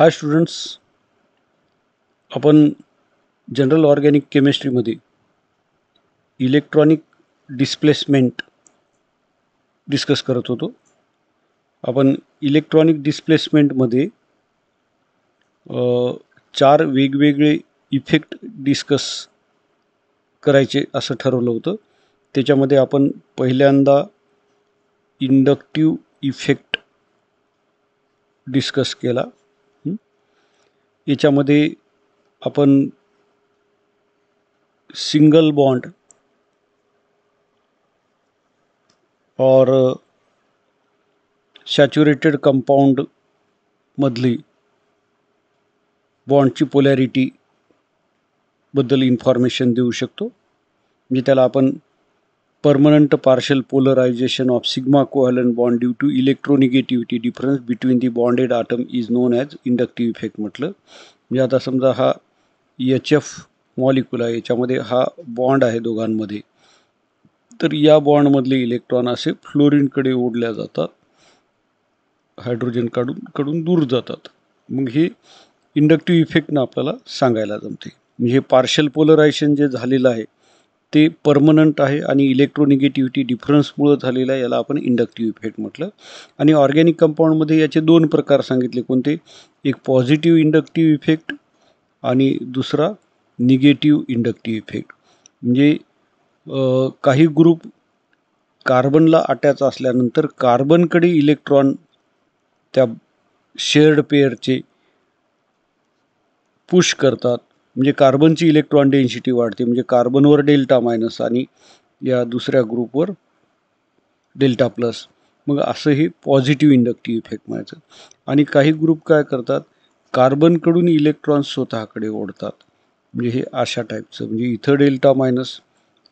हाय students आपण general organic केमिस्ट्रीमध्ये electronic displacement discuss करत होतो आपण इलेक्ट्रॉनिक डिस्प्लेसमेंटमध्ये चार वेगवेगळे इफेक्ट डिस्कस करायचे असं ठरवलं होतं त्याच्यामध्ये आपण पहिल्यांदा इंडक्टिव इफेक्ट डिस्कस केला याच्यामध्ये आपण सिंगल बॉन्ड और सॅच्युरेटेड कंपाऊंडमधली बॉन्डची पोलॅरिटीबद्दल इन्फॉर्मेशन देऊ शकतो म्हणजे त्याला आपण permanent partial polarization of sigma covalent bond due to difference difference between bonded bonded is is as inductive effect effect म्हटलं म्हणजे आता समजा हा एच एफ मॉलिक्युल आहे याच्यामध्ये हा बॉन्ड आहे दोघांमध्ये तर या बॉन्डमधले इलेक्ट्रॉन असे फ्लोरिनकडे ओढल्या जातात हायड्रोजन काढून कडून दूर जातात मग हे इंडक्टिव्ह इफेक्टनं आपल्याला सांगायला जमते म्हणजे हे पार्शल पोलरायझेशन जे झालेलं आहे ते परमनंट आहे आणि इलेक्ट्रोनिगेटिव्हिटी डिफरन्समुळं झालेला याला आपण इंडक्टिव्ह इफेक्ट म्हटलं आणि ऑर्गॅनिक कंपाऊंडमध्ये याचे दोन प्रकार सांगितले कोणते एक पॉझिटिव्ह इंडक्टिव्ह इफेक्ट आणि दुसरा निगेटिव्ह इंडक्टिव्ह इफेक्ट म्हणजे काही ग्रुप कार्बनला अटॅच असल्यानंतर कार्बनकडे इलेक्ट्रॉन त्या शेअर्ड पेअरचे पुश करतात म्हणजे कार्बनची इलेक्ट्रॉन डेन्सिटी वाढते म्हणजे कार्बनवर डेल्टा मायनस आणि या दुसऱ्या ग्रुपवर डेल्टा प्लस मग असं हे पॉझिटिव्ह इंडक्टिव्ह इफेक्ट म्हणायचं आणि काही ग्रुप काय करतात कार्बनकडून इलेक्ट्रॉन स्वतःकडे ओढतात म्हणजे हे अशा टाईपचं म्हणजे इथं डेल्टा मायनस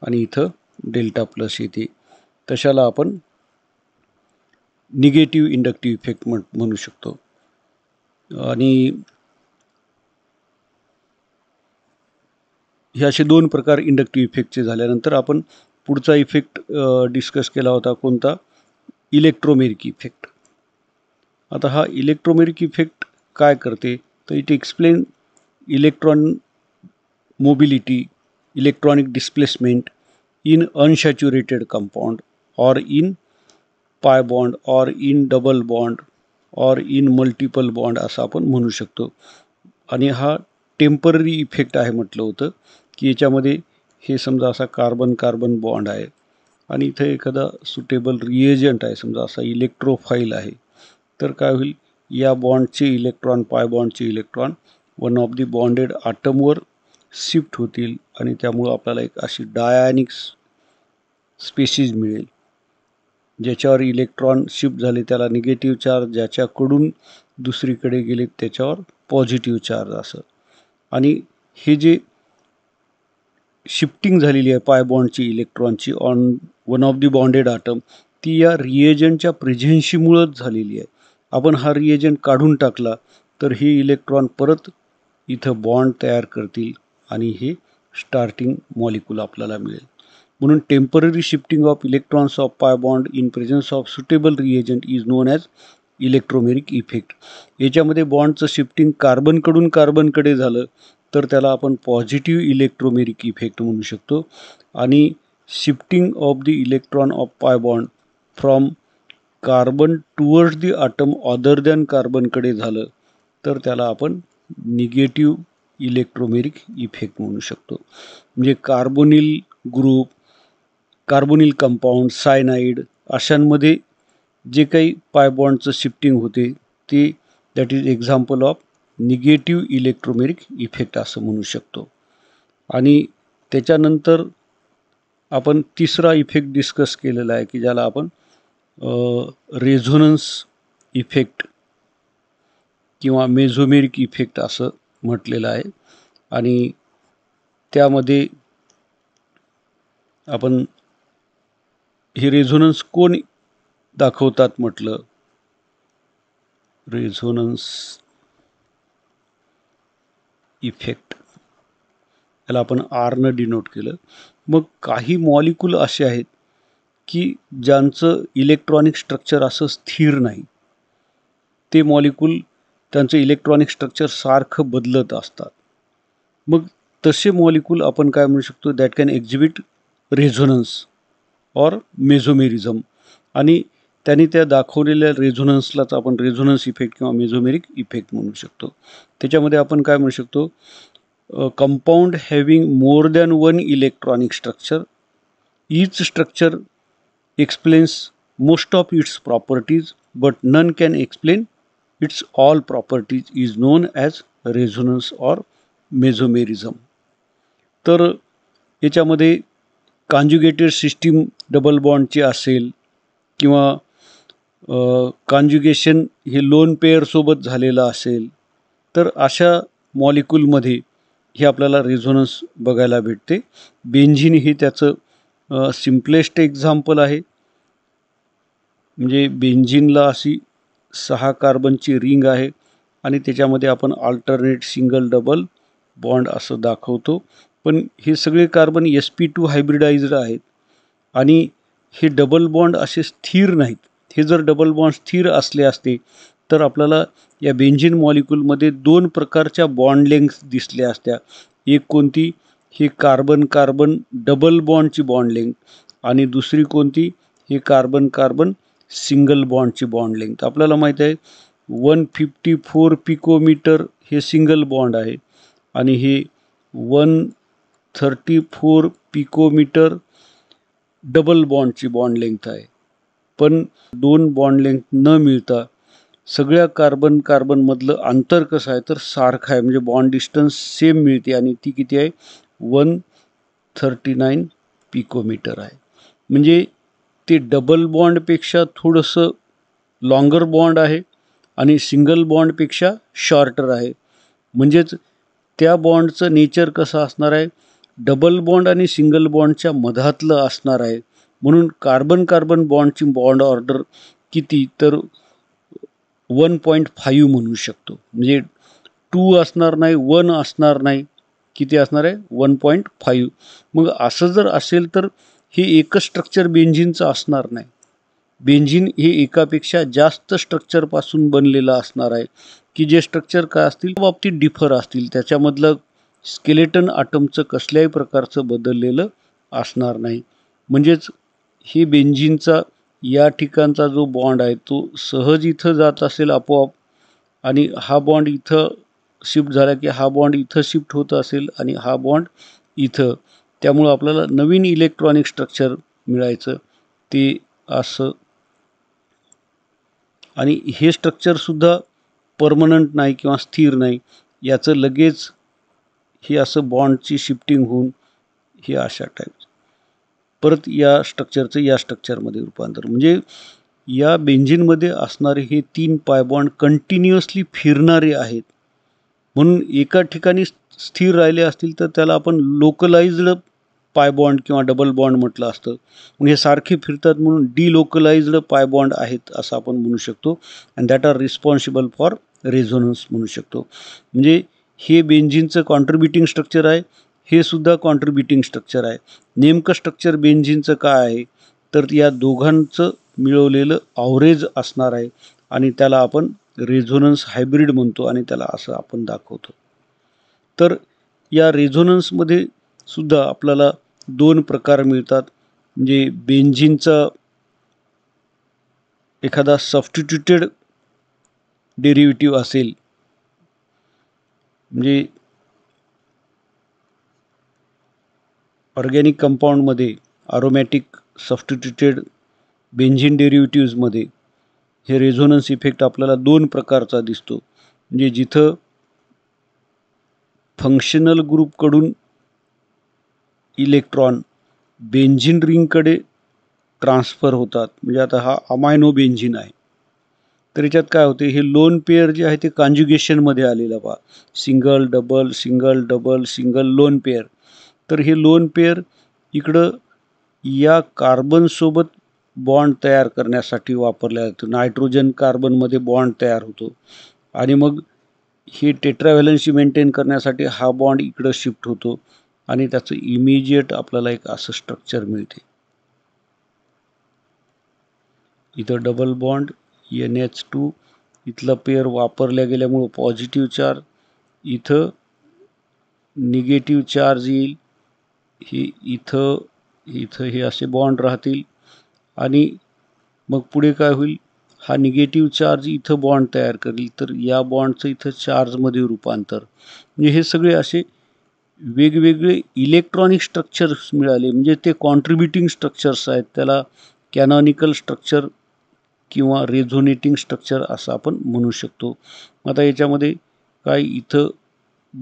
आणि इथं डेल्टा प्लस येते तशाला आपण निगेटिव्ह इंडक्टिव्ह इफेक्ट म्हण म्हणू शकतो आणि हे असे दोन प्रकार इंडक्टिव्ह इफेक्टचे झाल्यानंतर आपण पुढचा इफेक्ट डिस्कस केला होता कोणता इलेक्ट्रोमेरिक इफेक्ट आता हा इलेक्ट्रोमेरिक इफेक्ट काय करते तर it explain electron mobility electronic displacement in unsaturated compound or in pi bond or in double bond or in multiple bond असं आपण म्हणू शकतो आणि हा टेम्पररी इफेक्ट आहे म्हटलं होतं की याच्यामध्ये हे समजा असा कार्बन कार्बन बॉन्ड आहे आणि इथे एखादा सुटेबल रिएजंट आहे समजा असा इलेक्ट्रोफाईल आहे तर काय होईल या बॉन्डचे इलेक्ट्रॉन पाय बॉन्डचे electron one of the bonded आटमवर शिफ्ट होतील आणि त्यामुळं आपल्याला एक अशी डायनिक स्पेसीज मिळेल ज्याच्यावर इलेक्ट्रॉन शिफ्ट झाले त्याला निगेटिव्ह चार्ज ज्याच्याकडून दुसरीकडे गेले त्याच्यावर पॉझिटिव्ह चार्ज असं आणि हे जे शिफ्टिंग झालेली आहे पाय बॉन्डची इलेक्ट्रॉनची on one of the bonded atom ती या रिएजंटच्या प्रेझेन्सीमुळंच झालेली आहे आपण हा रिएजंट काढून टाकला तर हे इलेक्ट्रॉन परत इथं बॉन्ड तयार करतील आणि हे स्टार्टिंग मॉलिक्युल आपल्याला मिळेल म्हणून temporary shifting of electrons of pi bond in presence of suitable reagent is known as electromeric effect याच्यामध्ये बॉन्डचं शिफ्टिंग कार्बनकडून कार्बनकडे झालं तर त्याला आपण पॉझिटिव्ह इलेक्ट्रोमेरिक इफेक्ट म्हणू शकतो आणि shifting of the electron of pi bond from carbon towards the atom other than कार्बनकडे झालं तर त्याला आपण निगेटिव्ह इलेक्ट्रोमेरिक इफेक्ट म्हणू शकतो म्हणजे carbonyl group carbonyl compound cyanide अशांमध्ये जे काही पायबॉन्डचं शिफ्टिंग होते ते that is example of negative electromeric effect असं म्हणू शकतो आणि त्याच्यानंतर आपण तिसरा इफेक्ट डिस्कस केलेला आहे की ज्याला आपण रेझोनन्स इफेक्ट किंवा मेझोमेरिक इफेक्ट असं म्हटलेलं आहे आणि त्यामध्ये आपण हे रेझोनन्स कोण दाखवतात म्हटलं रेझोनन्स इफेक्ट याला आपण आरनं डिनोट केलं मग काही मॉलिक्युल असे आहेत की ज्यांचं इलेक्ट्रॉनिक स्ट्रक्चर असं स्थिर नाही ते मॉलिक्युल त्यांचं इलेक्ट्रॉनिक स्ट्रक्चर सारखं बदलत असतात मग तसे मॉलिक्युल आपण काय म्हणू शकतो दॅट कॅन एक्झिबिट रेझोनन्स और मेझोमेरिझम आणि त्यांनी त्या दाखवलेल्या रेझोनन्सलाच आपण रेझोनन्स इफेक्ट किंवा मेझोमेरिक इफेक्ट म्हणू शकतो त्याच्यामध्ये आपण काय म्हणू शकतो compound having more than one electronic structure each structure explains most of its properties but none can explain its all properties is known as resonance or mesomerism तर याच्यामध्ये कांजुगेटेड सिस्टीम डबल बॉन्डची असेल किंवा कांज्युगेशन हे लोन पेअरसोबत झालेलं असेल तर अशा मॉलिक्युलमध्ये हे आपल्याला रेझोनन्स बघायला भेटते बेंझिन हे त्याचं सिम्पलेस्ट एक्झाम्पल आहे म्हणजे बेंझिनला अशी सहा कार्बनची रिंग आहे आणि त्याच्यामध्ये आपण अल्टरनेट सिंगल डबल बॉन्ड असं दाखवतो पण हे सगळे carbon S P two hybridized आहेत आणि हे डबल बॉन्ड असे स्थिर नाहीत हे जर डबल बॉन्ड स्थिर असले असते तर आपल्याला या बेंझिन मॉलिक्यूलमध्ये दोन प्रकारच्या बॉन्ड लेंग्थ दिसल्या असत्या एक कोणती हे कार्बन कार्बन डबल बॉन्डची बॉन्ड लेंग आणि दुसरी कोणती हे कार्बन कार्बन सिंगल बॉन्डची बॉन्ड लेंग्थ आपल्याला माहीत आहे वन फिफ्टी फोर पिकोमीटर हे सिंगल बॉन्ड आहे आणि हे one thirty four picometer double बॉन्डची बॉन्ड लेंथ आहे पण दोन बॉन्ड लेंथ न मिळता सगळ्या कार्बन कार्बनमधलं अंतर कसं आहे तर सारखं आहे म्हणजे बॉन्ड डिस्टन्स सेम मिळते आणि ती किती आहे वन थर्टी नाईन पिकोमीटर आहे म्हणजे ते डबल बॉन्डपेक्षा थोडंसं लॉंगर बॉन्ड आहे आणि सिंगल बॉन्डपेक्षा शॉर्टर आहे म्हणजेच त्या बॉन्डचं नेचर कसं असणार आहे डबल बॉन्ड आणि सिंगल बॉन्डच्या मधातलं असणार आहे म्हणून कार्बन कार्बन बॉन्डची बॉन्ड ऑर्डर किती तर वन पॉईंट फाईव्ह म्हणू शकतो म्हणजे टू असणार नाही वन असणार नाही किती असणार आहे वन पॉईंट फाईव्ह मग असं जर असेल तर हे एकच स्ट्रक्चर बेंझिनचं असणार नाही बेंझिन हे एकापेक्षा जास्त स्ट्रक्चरपासून बनलेलं असणार आहे की जे स्ट्रक्चर काय असतील बाबतीत डिफर असतील त्याच्यामधलं स्केलेटन आटमचं कसल्याही प्रकारचं बदललेलं असणार नाही म्हणजेच हे बेंजिनचा या ठिकाणचा जो बॉन्ड आहे तो सहज इथं जात असेल आपोआप आणि हा बॉन्ड इथं शिफ्ट झाला की हा बॉन्ड इथं शिफ्ट होत असेल आणि हा बॉन्ड इथं त्यामुळं आपल्याला नवीन इलेक्ट्रॉनिक स्ट्रक्चर मिळायचं ते असं आणि हे स्ट्रक्चरसुद्धा परमनंट नाही किंवा स्थिर नाही याचं लगेच हे असं बॉन्डची शिफ्टिंग होऊन हे अशा टाईप परत या स्ट्रक्चरचं या स्ट्रक्चरमध्ये रूपांतर म्हणजे या बेंजिनमध्ये असणारे हे तीन पायबॉन्ड कंटिन्युअसली फिरणारे आहेत म्हणून एका ठिकाणी स्थिर राहिले असतील तर त्याला आपण लोकलाइज्ड पायबॉन्ड किंवा डबल बॉन्ड म्हटलं असतं म्हणजे हे सारखे फिरतात म्हणून डिलोकलाइज्ड पायबॉन्ड आहेत असं आपण म्हणू शकतो and that are responsible for resonance म्हणू शकतो म्हणजे हे बेंजिनचं कॉन्ट्रीब्युटिंग स्ट्रक्चर आहे हे सुद्धा कॉन्ट्रीब्युटिंग स्ट्रक्चर आहे नेमकं स्ट्रक्चर बेंझिनचं काय आहे तर या दोघांचं मिळवलेलं आवरेज असणार आहे आणि त्याला आपण रेझोनन्स हायब्रिड म्हणतो आणि त्याला असं आपण दाखवतो तर या रेझोनन्समध्ये सुद्धा आपल्याला दोन प्रकार मिळतात म्हणजे बेंझिनचा एखादा सबस्टिट्युटेड डेरिव्हेटिव्ह असेल म्हणजे ऑर्गॅनिक कंपाऊंडमध्ये आरोमॅटिक सबस्टिट्युटेड बेंझिन डेरिव्हेटिव्जमध्ये हे रेझोनन्स इफेक्ट आपल्याला दोन प्रकारचा दिसतो म्हणजे जिथं फंक्शनल ग्रुपकडून इलेक्ट्रॉन बेंझिन रिंगकडे ट्रान्सफर होतात म्हणजे आता हा अमायनो बेंझिन आहे तर याच्यात काय होते हे लोन पेअर जे आहे ते कॉन्ज्युगेशनमध्ये आलेलं पहा single double single double single lone pair तर हे लोन पेअर इकडं या कार्बनसोबत बॉन्ड तयार करण्यासाठी वापरल्या जातो नायट्रोजन कार्बनमध्ये बॉन्ड तयार होतो आणि मग हे टेट्राव्हॅलन्सी मेंटेन करण्यासाठी हा बॉन्ड इकडं शिफ्ट होतो आणि त्याचं इमिजिएट आपल्याला एक असं स्ट्रक्चर मिळते इथं double bond N H two इथलं पेअर वापरल्या गेल्यामुळं पॉझिटिव्ह चार्ज इथं निगेटिव्ह चार्ज येईल हे इथं इथं हे असे बॉन्ड राहतील आणि मग पुढे काय होईल हा निगेटिव्ह चार्ज इथं बॉन्ड तयार करेल तर या बॉन्डचं इथं चार्जमध्ये रूपांतर म्हणजे हे सगळे असे वेगवेगळे इलेक्ट्रॉनिक स्ट्रक्चर्स मिळाले म्हणजे ते कॉन्ट्रीब्युटिंग स्ट्रक्चर्स आहेत त्याला कॅनॉनिकल स्ट्रक्चर किंवा रेझोनेटिंग स्ट्रक्चर असं आपण म्हणू शकतो आता याच्यामध्ये काय इथं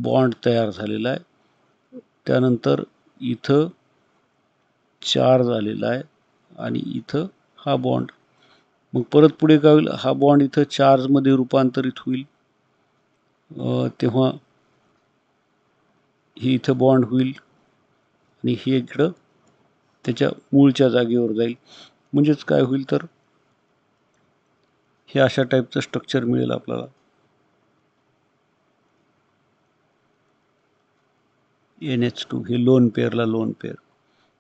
बॉन्ड तयार झालेला आहे त्यानंतर इथं चार झालेला आहे आणि इथं हा बॉन्ड मग परत पुढे काय होईल हा बॉन्ड इथं चार्जमध्ये रूपांतरित होईल तेव्हा हे इथं बॉन्ड होईल आणि हे इकडं त्याच्या मूळच्या जागेवर जाईल म्हणजेच काय होईल तर हे अशा टाईपचं स्ट्रक्चर मिळेल आपल्याला एन एच टू हे लोन पेअरला लोन पेअर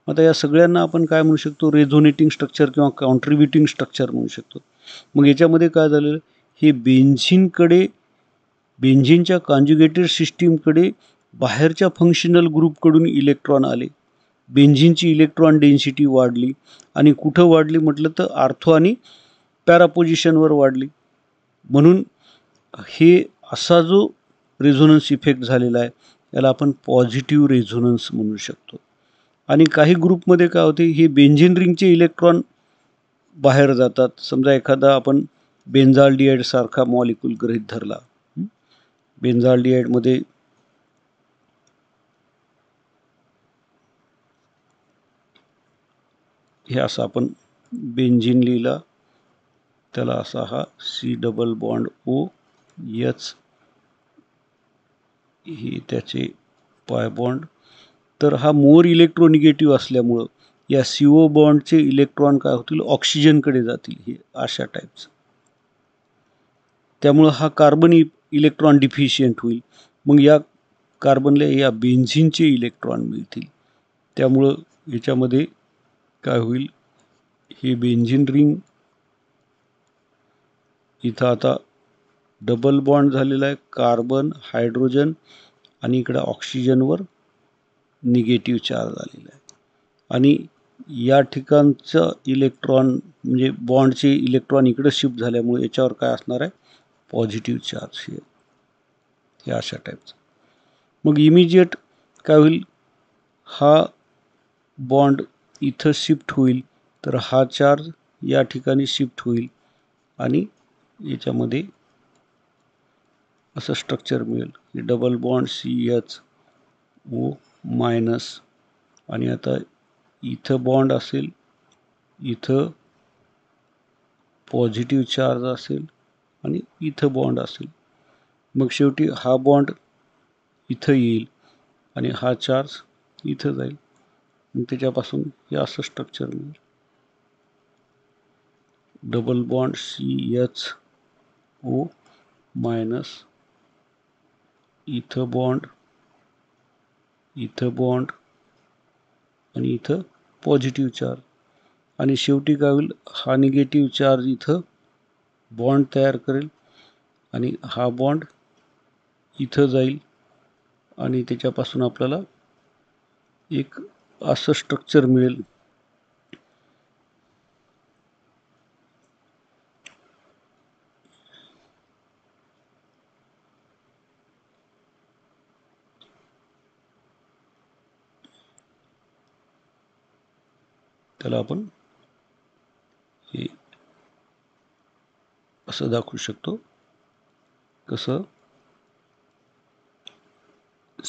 मग आता या सगळ्यांना आपण काय म्हणू शकतो रेझोनेटिंग स्ट्रक्चर किंवा कॉन्ट्रीब्युटिंग स्ट्रक्चर म्हणू शकतो मग याच्यामध्ये काय झालेलं हे बेंझिनकडे बेंझिनच्या कॉन्ज्युगेटेड सिस्टीमकडे बाहेरच्या फंक्शनल ग्रुपकडून इलेक्ट्रॉन आले बेंझिनची इलेक्ट्रॉन डेन्सिटी वाढली आणि कुठं वाढली म्हटलं तर आर्थो आणि पॅरापोजिशनवर वाढली म्हणून हे असा जो रेझोनन्स इफेक्ट झालेला आहे याला आपण पॉझिटिव्ह रेझोनन्स म्हणू शकतो आणि काही ग्रुपमध्ये काय होते हे बेंझिन रिंगचे इलेक्ट्रॉन बाहेर जातात समजा एखादा आपण बेंझाल डीएडसारखा मॉलिक्यूल ग्रहित धरला बेंझाल डिएडमध्ये हे असं आपण बेंझिन लिहिला त्याला असा हा C double bond O H हे त्याचे पाय बॉन्ड तर हा मोर इलेक्ट्रोनिगेटिव्ह असल्यामुळं या सी ओ बॉन्डचे इलेक्ट्रॉन काय होतील ऑक्सिजनकडे जातील हे अशा टाईपचं त्यामुळं हा कार्बन इलेक्ट्रॉन डिफिशियंट होईल मग या कार्बनला या बेन्झिनचे इलेक्ट्रॉन मिळतील त्यामुळं ह्याच्यामध्ये काय होईल हे बेन्झिन रिंग इथं आता डबल बॉन्ड झालेला आहे कार्बन हायड्रोजन आणि इकडं ऑक्सिजनवर निगेटिव्ह चार्ज आलेला आहे आणि या ठिकाणचं इलेक्ट्रॉन म्हणजे बॉन्डचे इलेक्ट्रॉन इकडं शिफ्ट झाल्यामुळे याच्यावर काय असणार आहे पॉझिटिव्ह चार्ज हे हे अशा टाईपचं मग इमिजिएट काय होईल हा बॉन्ड इथं शिफ्ट होईल तर हा चार्ज या ठिकाणी शिफ्ट होईल आणि याच्यामध्ये असं स्ट्रक्चर मिळेल की double bond C H O minus आणि आता इथं बॉन्ड असेल इथं पॉझिटिव्ह चार्ज असेल आणि इथं बॉन्ड असेल मग शेवटी हा बॉन्ड इथं येईल आणि हा चार्ज इथं जाईल आणि त्याच्यापासून हे असं स्ट्रक्चर मिळेल double bond C H O minus इथं बॉन्ड इथं बॉन्ड आणि इथं पॉझिटिव्ह चार्ज आणि शेवटी काय होईल हा निगेटिव्ह चार्ज इथं बॉन्ड तयार करेल आणि हा बॉन्ड इथं जाईल आणि त्याच्यापासून आपल्याला एक असं स्ट्रक्चर मिळेल त्याला आपण हे असं दाखवू शकतो कसं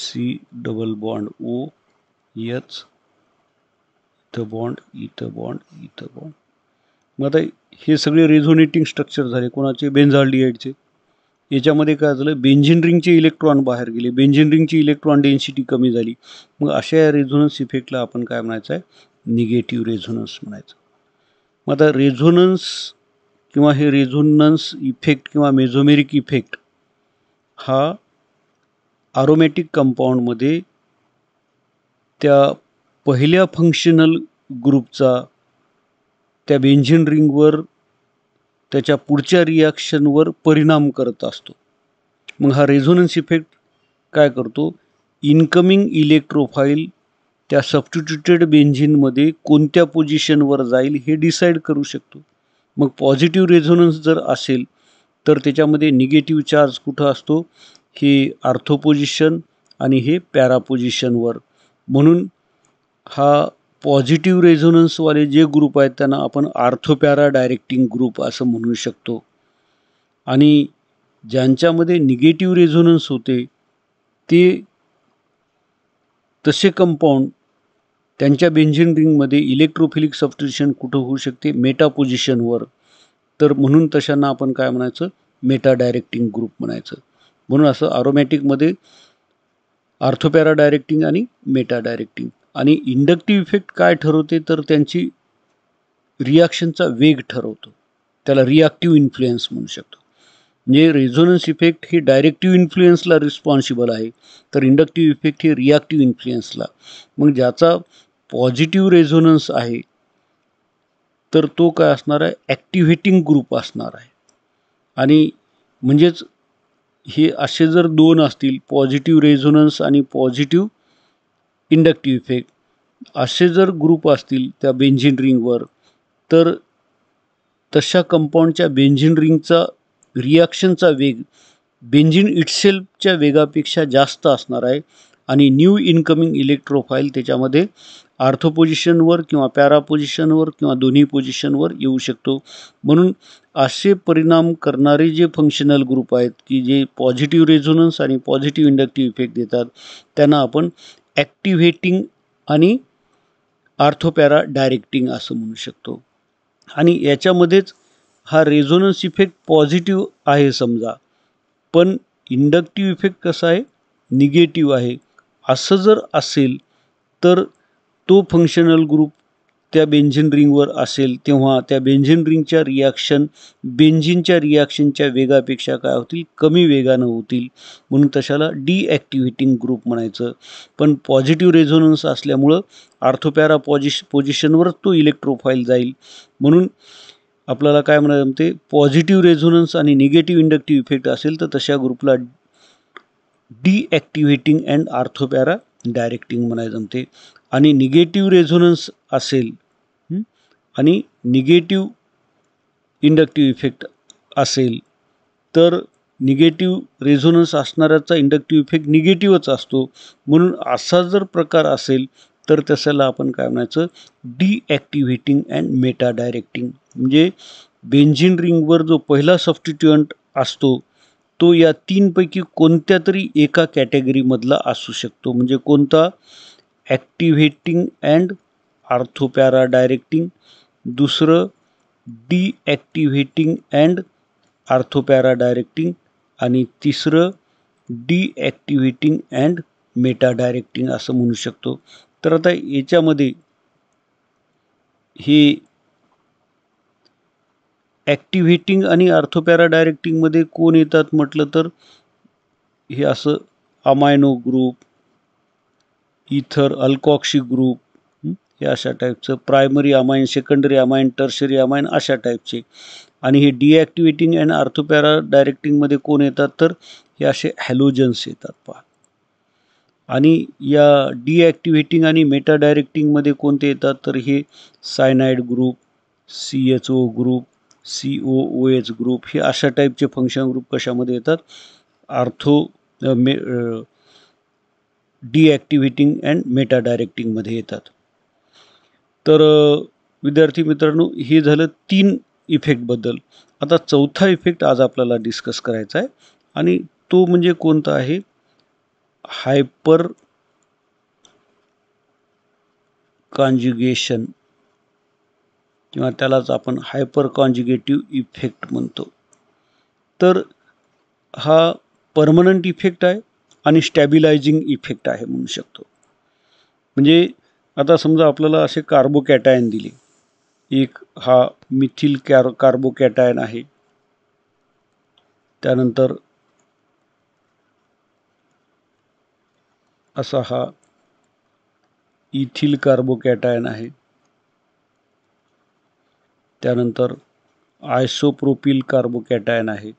C double bond O H इथं बॉन्ड इथं बॉन्ड इथं बॉन्ड मग आता हे सगळे रेझोनेटिंग स्ट्रक्चर झाले कोणाचे बेनझाल डीएडचे याच्यामध्ये काय झालं बेंझिन रिंगचे इलेक्ट्रॉन बाहेर गेले बेंझिन रिंगची इलेक्ट्रॉन डेन्सिटी कमी झाली मग अशा या रेझोनन्स इफेक्टला आपण काय म्हणायचं आहे निगेटिव्ह रेझोनन्स म्हणायचं मग आता रेझोनन्स किंवा हे रेझोनन्स इफेक्ट किंवा मेझोमेरिक इफेक्ट हा आरोमॅटिक कंपाऊंडमध्ये त्या पहिल्या फंक्शनल ग्रुपचा त्या बेंझिन रिंगवर त्याच्या पुढच्या रिॲक्शनवर परिणाम करत असतो मग हा रेझोनन्स इफेक्ट काय करतो इनकमिंग इलेक्ट्रोफाईल त्या सबस्टिट्युटेड बेंझिनमध्ये कोणत्या पोझिशनवर जाईल हे डिसाईड करू शकतो मग पॉझिटिव्ह रेझोनन्स जर असेल तर त्याच्यामध्ये निगेटिव्ह चार्ज कुठं असतो हे आर्थोपोजिशन आणि हे पॅरापोजिशनवर म्हणून हा पॉझिटिव्ह रेझोनन्सवाले जे ग्रुप आहेत त्यांना आपण आर्थोपॅरा डायरेक्टिंग ग्रुप असं म्हणू शकतो आणि ज्यांच्यामध्ये निगेटिव्ह रेझोनन्स होते ते तसे कंपाऊंड त्यांच्या बेंझिन रिंगमध्ये इलेक्ट्रोफिलिक सबस्टिट्युशन कुठं होऊ शकते मेटा पोझिशनवर तर म्हणून तशांना आपण काय म्हणायचं मेटा डायरेक्टिंग ग्रुप म्हणायचं म्हणून असं आरोमॅटिकमध्ये आर्थोपॅरा डायरेक्टिंग आणि मेटा डायरेक्टिंग आणि इंडक्टिव्ह इफेक्ट काय ठरवते तर त्यांची रिॲक्शनचा वेग ठरवतो त्याला रिॲक्टिव्ह इन्फ्लुएन्स म्हणू शकतो म्हणजे रेझोनन्स इफेक्ट ही डायरेक्टिव्ह इन्फ्लुएन्सला रिस्पॉन्सिबल आहे तर इंडक्टिव्ह इफेक्ट ही रिॲक्टिव्ह इन्फ्लुएन्सला मग ज्याचा पॉझिटिव्ह रेझोनन्स आहे तर तो काय असणार आहे ॲक्टिव्हेटिंग ग्रुप असणार आहे आणि म्हणजेच हे असे जर दोन असतील पॉझिटिव्ह रेझोनन्स आणि पॉझिटिव्ह इंडक्टिव्ह इफेक्ट असे जर ग्रुप असतील त्या बेंझिन रिंगवर तर तशा कंपाऊंडच्या बेंझिन रिंगचा रिॲक्शनचा वेग बेंझिन इटसेल्फच्या वेगापेक्षा जास्त असणार आहे आणि न्यू इनकमिंग इलेक्ट्रोफाईल त्याच्यामध्ये आर्थो किंवा पॅरा किंवा दोन्ही पोझिशनवर येऊ शकतो म्हणून असे परिणाम करणारे जे फंक्शनल ग्रुप आहेत की जे पॉझिटिव्ह रेझोनन्स आणि पॉझिटिव्ह इंडक्टिव्ह इफेक्ट देतात त्यांना आपण ॲक्टिव्हेटिंग आणि आर्थोपॅरा डायरेक्टिंग असं म्हणू शकतो आणि याच्यामध्येच हा रेझोनन्स इफेक्ट पॉझिटिव्ह आहे समजा पण इंडक्टिव्ह इफेक्ट कसा आहे निगेटिव्ह आहे असं जर असेल तर तो फंक्शनल ग्रुप त्या बेंझिन रिंगवर असेल तेव्हा त्या बेंझिन रिंगच्या रिॲक्शन बेंझिनच्या रिॲक्शनच्या वेगापेक्षा काय होतील कमी वेगानं होतील म्हणून तशाला डीॲक्टिव्हेटिंग ग्रुप म्हणायचं पण पॉझिटिव्ह रेझोनन्स असल्यामुळं आर्थोपॅरा पॉझिश पोझिशनवर तो इलेक्ट्रोफाईल जाईल म्हणून आपल्याला काय म्हणायचं जमते पॉझिटिव्ह रेझोनन्स आणि निगेटिव्ह इंडक्टिव्ह इफेक्ट असेल तर तशा ग्रुपला डीॲक्टिव्हेटिंग अँड आर्थोपॅरा डायरेक्टिंग म्हणायचं जमते आणि निगेटिव्ह रेझोनन्स असेल आणि निगेटिव्ह इंडक्टिव्ह इफेक्ट असेल तर निगेटिव्ह रेझोनन्स असणाऱ्याचा इंडक्टिव्ह इफेक्ट निगेटिव्हच असतो म्हणून असा जर प्रकार असेल तर त्याच्याला आपण काय म्हणायचं डिॲक्टिव्हेटिंग अँड मेटा डायरेक्टिंग म्हणजे बेंझिन रिंगवर जो पहिला सबस्टिट्युअंट असतो तो या तीनपैकी कोणत्या तरी एका कॅटेगरीमधला असू शकतो म्हणजे कोणता ॲक्टिव्हेटिंग अँड आर्थोपॅरा डायरेक्टिंग दुसरं डीॲक्टिव्हेटिंग अँड आर्थोपॅरा डायरेक्टिंग आणि तिसरं डीॲक्टिव्हेटिंग अँड मेटा डायरेक्टिंग असं म्हणू शकतो तर आता याच्यामध्ये हे ॲक्टिव्हेटिंग आणि आर्थोपॅरा डायरेक्टिंगमध्ये कोण येतात म्हटलं तर हे असं अमायनो ग्रुप इथर अल्कॉक्सी ग्रुप हे अशा टाईपचं primary amine secondary amine tertiary amine अशा टाईपचे आणि हे डिॲक्टिवेटिंग अँड आर्थोपॅरा डायरेक्टिंगमध्ये कोण येतात तर हे असे हॅलोजन्स येतात पहा आणि या डिॲक्टिव्हेटिंग आणि मेटा डायरेक्टिंगमध्ये कोणते येतात तर हे cyanide group C H O group C O O H group हे अशा टाईपचे फंक्शन ग्रुप कशामध्ये येतात आर्थो मे डीॲक्टिव्हेटिंग अँड मेटा डायरेक्टिंगमध्ये येतात तर विद्यार्थी मित्रांनो हे झालं तीन इफेक्टबद्दल आता चौथा इफेक्ट आज आपल्याला डिस्कस करायचा आहे आणि तो म्हणजे कोणता आहे हायपर कॉन्ज्युगेशन किंवा त्यालाच आपण हायपर कॉन्ज्युगेटिव्ह इफेक्ट म्हणतो तर हा परमनंट इफेक्ट आहे आणि स्टॅबिलायझिंग इफेक्ट आहे म्हणू शकतो म्हणजे आता समजा आपल्याला असे कार्बोकॅटायन दिले एक हा मिथिल कॅर कार्बोकॅटायन आहे त्यानंतर असा हा इथिल कार्बोकॅटायन आहे त्यानंतर आयसोप्रोपिल कार्बोकॅटायन आहे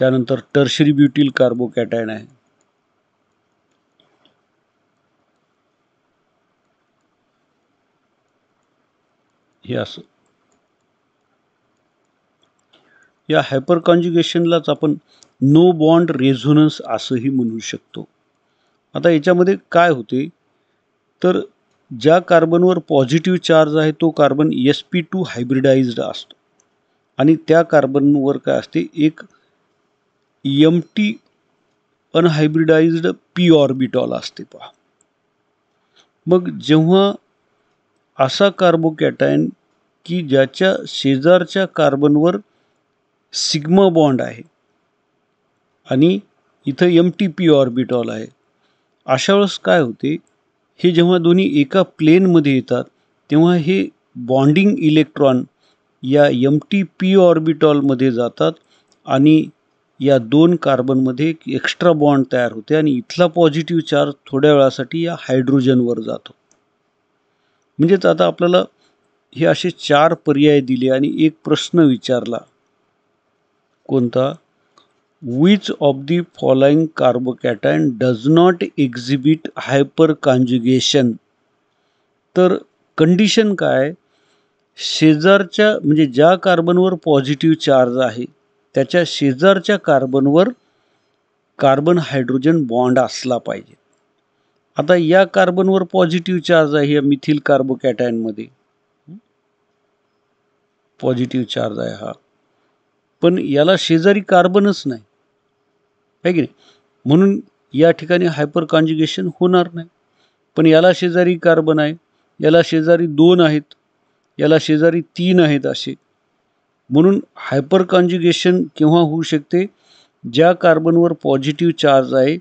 त्यानंतर टर्शरी ब्युटील कॅटायन आहे हे असं या हायपर कॉन्ज्युगेशनलाच आपण नो बॉन्ड रेझोनन्स असंही म्हणू शकतो आता याच्यामध्ये काय होते तर ज्या कार्बनवर पॉझिटिव्ह चार्ज आहे तो carbon S P two hybridized असतो आणि त्या कार्बनवर काय असते एक empty unhybridized P orbital असते पहा मग जेव्हा असा कार्बोकॅटायन की ज्याच्या शेजारच्या कार्बनवर सिग्मा बॉन्ड आहे आणि इथं एम टी पी ऑर्बिटॉल आहे अशा वेळेस काय होते हे जेव्हा दोन्ही एका प्लेनमध्ये येतात तेव्हा हे बॉन्डिंग इलेक्ट्रॉन या एम टी पी ऑर्बिटॉलमध्ये जातात आणि या दोन कार्बनमध्ये एक एक्स्ट्रा बॉन्ड तयार होते आणि इथला पॉझिटिव्ह चार्ज थोड्या वेळासाठी या हायड्रोजनवर जातो म्हणजेच आता आपल्याला हे असे चार पर्याय दिले आणि एक प्रश्न विचारला कोणता which of the following carbocation does not exhibit hyperconjugation तर कंडिशन काय शेजारच्या म्हणजे ज्या कार्बनवर पॉझिटिव्ह चार्ज आहे त्याच्या शेजारच्या कार्बनवर कार्बन हायड्रोजन बॉन्ड असला पाहिजे आता या कार्बनवर पॉझिटिव्ह चार्ज आहे या मिथिल मध्ये पॉझिटिव्ह चार्ज आहे हा पण याला शेजारी कार्बनच नाही आहे की नाही म्हणून या ठिकाणी हायपर कॉन्ज्युगेशन होणार नाही पण याला शेजारी कार्बन आहे याला शेजारी दोन आहेत याला शेजारी तीन आहेत असे म्हणून हायपर कॉन्ज्युगेशन केव्हा होऊ शकते ज्या कार्बनवर पॉझिटिव्ह चार्ज आहे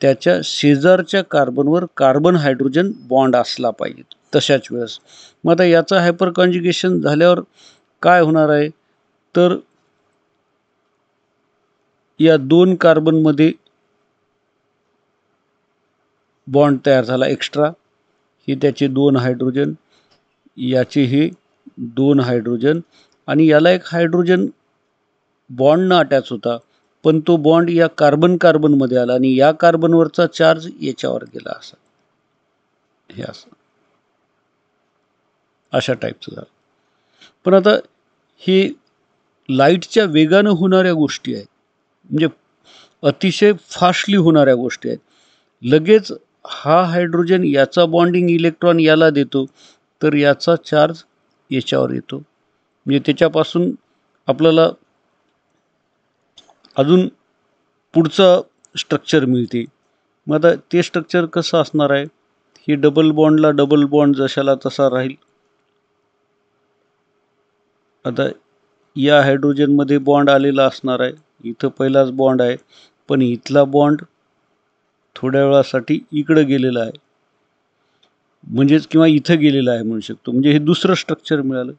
त्याच्या शेजारच्या कार्बनवर कार्बन हायड्रोजन बॉन्ड असला पाहिजे तशाच वेळेस मग आता याचं हायपर कॉन्ज्युगेशन झाल्यावर काय होणार आहे तर या दोन कार्बनमध्ये बॉन्ड तयार झाला एक्स्ट्रा हे त्याचे दोन हायड्रोजन याचे हे दोन हायड्रोजन आणि याला एक हायड्रोजन बॉन्डनं अटॅच होता पण तो बॉन्ड या कार्बन कार्बनमध्ये आला आणि या कार्बनवरचा चार्ज याच्यावर गेला असा हे असं अशा टाईपचं झालं पण आता हे लाईटच्या वेगानं होणाऱ्या गोष्टी आहेत म्हणजे अतिशय फास्टली होणाऱ्या गोष्टी आहेत लगेच हा हायड्रोजन याचा बॉन्डिंग इलेक्ट्रॉन याला देतो तर याचा चार्ज याच्यावर येतो म्हणजे त्याच्यापासून आपल्याला अजून पुढचं स्ट्रक्चर मिळते मग आता ते स्ट्रक्चर कसं असणार आहे हे डबल बॉन्डला डबल बॉन्ड जशाला तसा राहील आता या हायड्रोजनमध्ये बॉन्ड आलेला असणार आहे इथं पहिलाच बॉन्ड आहे पण इथला बॉन्ड थोड्या वेळासाठी इकडं गेलेला आहे म्हणजेच किंवा इथं गेलेलं आहे म्हणू शकतो म्हणजे हे दुसरं स्ट्रक्चर मिळालं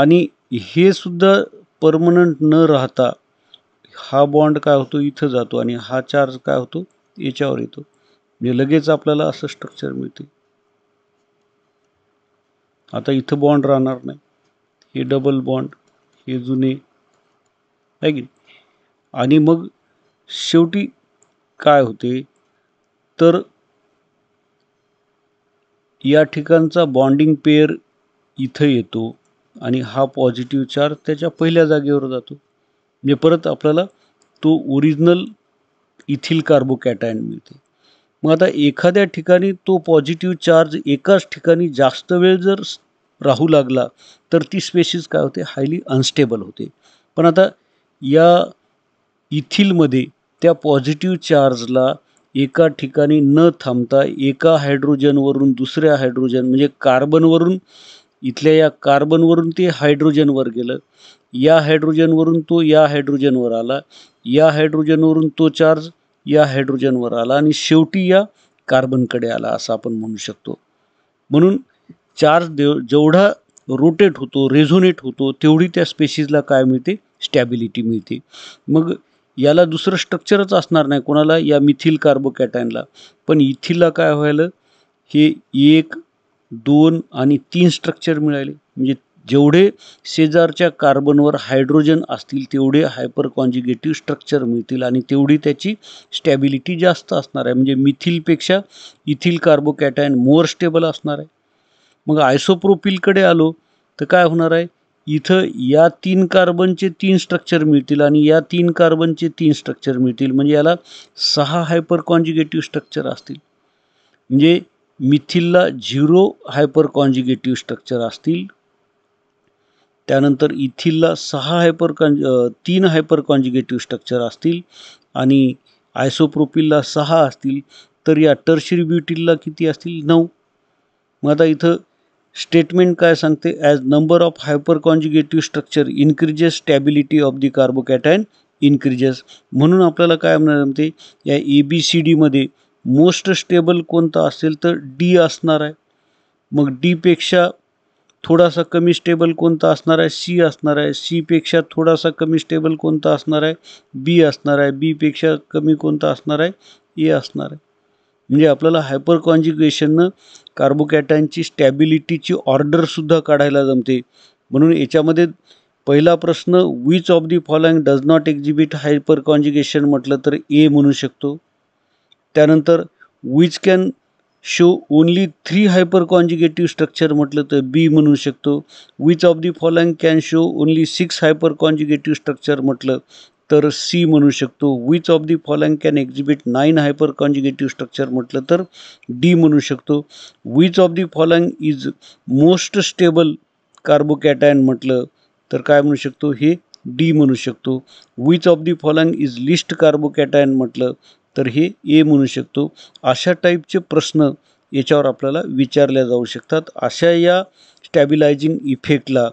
आणि हे सुद्धा परमनंट न राहता हा बॉन्ड काय होतो इथं जातो आणि हा चार्ज काय होतो याच्यावर येतो म्हणजे लगेच आपल्याला असं स्ट्रक्चर मिळते आता इथं बॉन्ड राहणार नाही हे डबल बॉन्ड हे जुने आहे की आणि मग शेवटी काय होते तर या ठिकाणचा बॉन्डिंग पेअर इथं येतो आणि हा पॉझिटिव्ह चार्ज त्याच्या पहिल्या जागेवर जातो म्हणजे परत आपल्याला तो ओरिजिनल इथिल कार्बोकॅटायन मिळते मग आता एखाद्या ठिकाणी तो पॉझिटिव्ह चार्ज एकाच ठिकाणी जास्त वेळ जर राहू लागला तर ती स्पेसिस काय होते हायली अनस्टेबल होते पण आता या इथिलमध्ये त्या पॉझिटिव्ह चार्जला एका ठिकाणी न थांबता एका हायड्रोजनवरून दुसऱ्या हायड्रोजन म्हणजे कार्बनवरून इथल्या या कार्बनवरून ते हायड्रोजनवर गेलं या हायड्रोजनवरून तो या हायड्रोजनवर आला या हायड्रोजनवरून तो चार्ज या हायड्रोजनवर आला आणि शेवटी या कार्बनकडे आला असं आपण म्हणू शकतो म्हणून चार्ज देव जेवढा रोटेट होतो रेझोनेट होतो तेवढी त्या स्पेशीजला काय मिळते स्टॅबिलिटी मिळते मग याला दुसरं स्ट्रक्चरच असणार नाही कोणाला या मिथिल कार्बोकॅटायनला पण इथिलला काय व्हायलं हे एक दोन आणि तीन स्ट्रक्चर मिळाले म्हणजे जेवढे शेजारच्या कार्बनवर हायड्रोजन असतील तेवढे हायपर कॉन्जिगेटिव्ह स्ट्रक्चर मिळतील आणि तेवढी त्याची स्टॅबिलिटी जास्त असणार आहे म्हणजे मिथिलपेक्षा इथिल कार्बोकॅटायन मोर स्टेबल असणार आहे मग आयसोप्रोपिलकडे आलो तर काय होणार आहे इथं या तीन कार्बनचे तीन स्ट्रक्चर मिळतील आणि या तीन कार्बनचे तीन स्ट्रक्चर मिळतील म्हणजे याला सहा हायपर कॉन्जिगेटिव्ह स्ट्रक्चर असतील म्हणजे मिथिलला झिरो हायपर कॉन्जिगेटिव्ह स्ट्रक्चर असतील त्यानंतर इथिलला सहा हायपर कॉन्ज तीन हायपर कॉन्जिगेटिव्ह स्ट्रक्चर असतील आणि आयसोप्रोपिलला सहा असतील तर या टर्शरी ब्युटीलला किती असतील नऊ मग आता इथं स्टेटमेंट काय सांगते as number of hyperconjugative structure increases stability of the carbocation increases म्हणून आपल्याला काय म्हणते या ए बी सी डीमध्ये मोस्ट स्टेबल कोणता असेल तर डी असणार आहे मग डीपेक्षा थोडासा कमी स्टेबल कोणता असणार आहे सी असणार आहे सीपेक्षा थोडासा कमी स्टेबल कोणता असणार आहे बी असणार आहे बीपेक्षा कमी कोणता असणार आहे ए असणार आहे म्हणजे आपल्याला हायपर कॉन्ज्युगेशननं कार्बोकॅटांची स्टॅबिलिटीची ऑर्डरसुद्धा काढायला जमते म्हणून याच्यामध्ये पहिला प्रश्न which of the following does not exhibit hyperconjugation म्हटलं तर ए म्हणू शकतो त्यानंतर which can show only three hyperconjugative structure म्हटलं तर बी म्हणू शकतो which of the following can show only six hyperconjugative structure म्हटलं तर सी म्हणू शकतो which of the following can exhibit nine hyperconjugative structure म्हटलं तर डी म्हणू शकतो which of the following is most stable carbocation म्हटलं तर काय म्हणू शकतो हे डी म्हणू शकतो which of the following is least carbocation म्हटलं तर हे ए म्हणू शकतो अशा टाईपचे प्रश्न याच्यावर आपल्याला विचारल्या जाऊ शकतात अशा या स्टॅबिलायझिंग इफेक्टला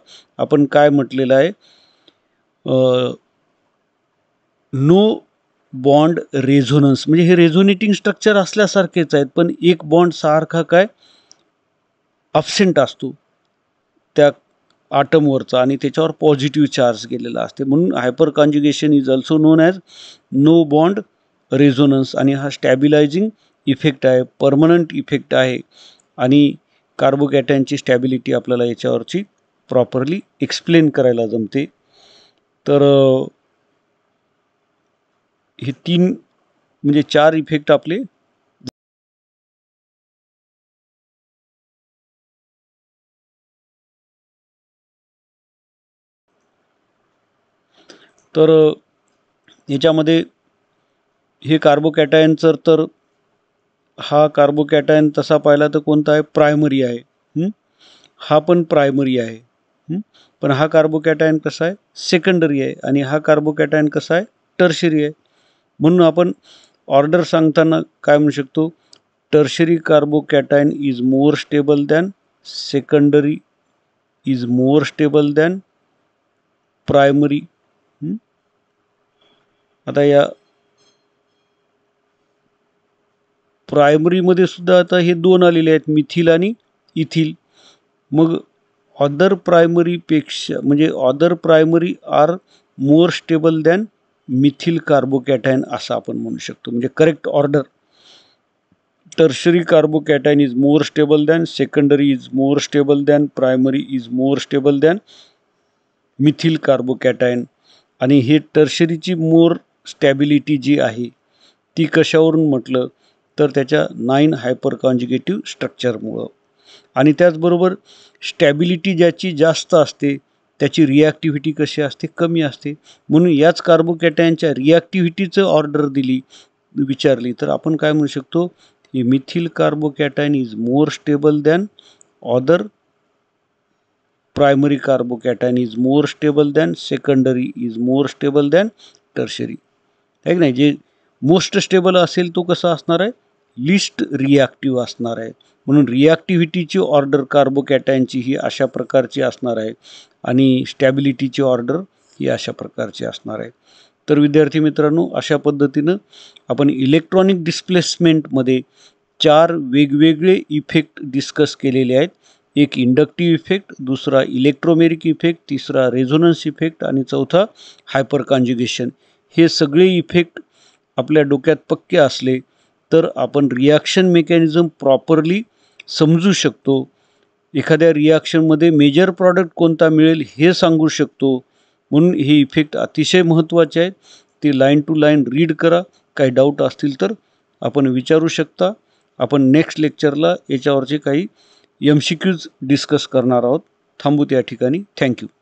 आपण काय म्हटलेलं आहे नो बॉन्ड रेझोनन्स म्हणजे हे रेझोनेटिंग स्ट्रक्चर असल्यासारखेच आहेत पण एक बॉन्ड सारखा काय अब्सेंट असतो त्या आटमवरचा आणि त्याच्यावर पॉझिटिव्ह चार्ज गेलेला असते म्हणून hyper conjugation is also known as no bond resonance आणि हा स्टॅबिलायझिंग इफेक्ट आहे परमनंट इफेक्ट आहे आणि कार्बोकॅटॅनची स्टॅबिलिटी आपल्याला याच्यावरची प्रॉपरली एक्सप्लेन करायला जमते तर हे तीन म्हणजे चार इफेक्ट आपले तर याच्यामध्ये हे कार्बोकॅटायन जर तर हा कार्बोकॅटायन तसा पाहिला तर कोणता आहे प्रायमरी आहे हा पण प्रायमरी आहे पण हा कार्बोकॅटायन कसा आहे सेकंडरी आहे आणि हा कार्बोकॅटायन कसा आहे टर्शरी आहे म्हणून आपण ऑर्डर सांगताना काय म्हणू शकतो tertiary carbocation is more stable than secondary is more stable than primary आता या प्रायमरीमध्ये सुद्धा आता हे दोन आलेले आहेत मिथिल आणि इथिल मग ऑदर प्रायमरीपेक्षा म्हणजे other primary are more stable than methyl carbocation असं आपण म्हणू शकतो म्हणजे correct order tertiary carbocation is more stable than secondary is more stable than primary is more stable than methyl carbocation आणि हे टर्शरीची मोर स्टॅबिलिटी जी आहे ती कशावरून म्हटलं तर त्याच्या नाईन हायपर कॉन्जिगेटिव्ह स्ट्रक्चरमुळं आणि त्याचबरोबर स्टॅबिलिटी ज्याची जास्त असते त्याची रिॲक्टिव्हिटी कशी असते कमी असते म्हणून याच कार्बोकॅटायनच्या रिॲक्टिव्हिटीचं ऑर्डर दिली विचारली तर आपण काय म्हणू शकतो की methyl carbocation is more stable than other primary carbocation is more stable than secondary is more stable than tertiary आहे की नाही जे मोस्ट स्टेबल असेल तो कसा असणार आहे लिस्ट रिॲक्टिव्ह असणार आहे म्हणून रिॲक्टिव्हिटीची ऑर्डर कार्बोकॅटायनची ही अशा प्रकारची असणार आहे आणि स्टॅबिलिटीची ऑर्डर ही अशा प्रकारची असणार आहे तर विद्यार्थी मित्रांनो अशा पद्धतीनं आपण इलेक्ट्रॉनिक डिस्प्लेसमेंटमध्ये चार वेगवेगळे इफेक्ट डिस्कस केलेले आहेत एक इंडक्टिव इफेक्ट दुसरा इलेक्ट्रोमेरिक इफेक्ट तिसरा रेझोनन्स इफेक्ट आणि चौथा हायपर कॉन्ज्युगेशन हे सगळे इफेक्ट आपल्या डोक्यात पक्के असले तर आपण रिॲक्शन मेकॅनिझम प्रॉपरली समजू शकतो एखाद्या रिॲक्शनमध्ये मेजर प्रॉडक्ट कोणता मिळेल हे सांगू शकतो म्हणून हे इफेक्ट अतिशय महत्त्वाचे आहेत ते लाईन टू लाईन रीड करा काही डाऊट असतील तर आपण विचारू शकता आपण नेक्स्ट लेक्चरला याच्यावरचे काही एम डिस्कस करणार आहोत थांबूत या ठिकाणी थँक्यू